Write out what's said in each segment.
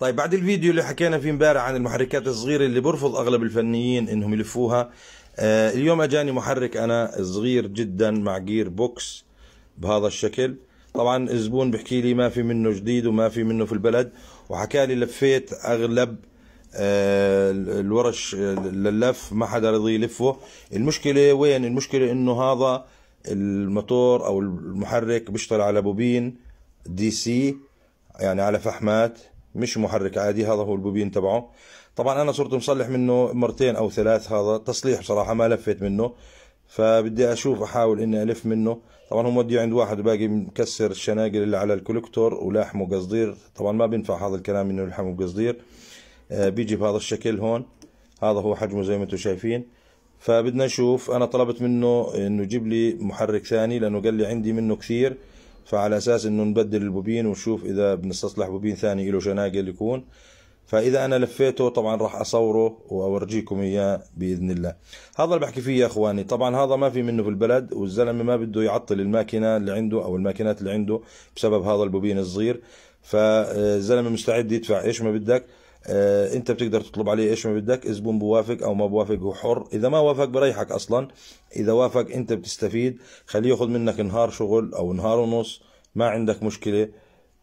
طيب بعد الفيديو اللي حكينا فيه امبارح عن المحركات الصغيرة اللي برفض اغلب الفنيين انهم يلفوها آه اليوم اجاني محرك انا صغير جدا مع جير بوكس بهذا الشكل طبعا الزبون بحكي لي ما في منه جديد وما في منه في البلد وحكى لي لفيت اغلب آه الورش آه، للف ما حدا رضي يلفه المشكلة وين المشكلة انه هذا الموتور او المحرك بيشتغل على بوبين دي سي يعني على فحمات مش محرك عادي هذا هو البوبين تبعه طبعا انا صرت مصلح منه مرتين او ثلاث هذا تصليح بصراحه ما لفيت منه فبدي اشوف احاول اني الف منه طبعا هو مودي عند واحد باقي مكسر الشناقل اللي على الكولكتور ولاحمه قصدير طبعا ما بينفع هذا الكلام انه يلحمه قصدير آه بيجي بهذا الشكل هون هذا هو حجمه زي ما انتم شايفين فبدنا نشوف انا طلبت منه انه يجيب لي محرك ثاني لانه قال لي عندي منه كثير فعلى اساس انه نبدل البوبين ونشوف اذا بنستصلح بوبين ثاني له شناقل يكون فاذا انا لفيته طبعا راح اصوره واورجيكم اياه باذن الله هذا اللي بحكي فيه يا اخواني طبعا هذا ما في منه في البلد والزلمه ما بده يعطل الماكينه اللي عنده او الماكينات اللي عنده بسبب هذا البوبين الصغير فالزلمه مستعد يدفع ايش ما بدك آه، انت بتقدر تطلب عليه ايش ما بدك الزبون بوافق او ما بوافق هو حر اذا ما وافق بريحك اصلا اذا وافق انت بتستفيد خليه ياخذ منك نهار شغل او نهار ونص ما عندك مشكله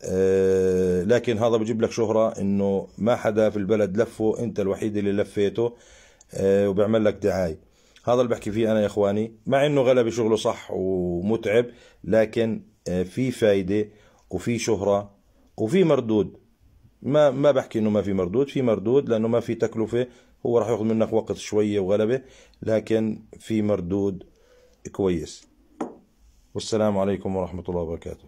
آه، لكن هذا بجيب لك شهرة انه ما حدا في البلد لفه انت الوحيد اللي لفيته آه، وبيعمل لك دعاية هذا اللي بحكي فيه انا يا اخواني مع انه غلبي شغله صح ومتعب لكن في فايدة وفي شهرة وفي مردود ما ما بحكي انه ما في مردود في مردود لانه ما في تكلفه هو راح ياخذ منك وقت شويه وغلبه لكن في مردود كويس والسلام عليكم ورحمه الله وبركاته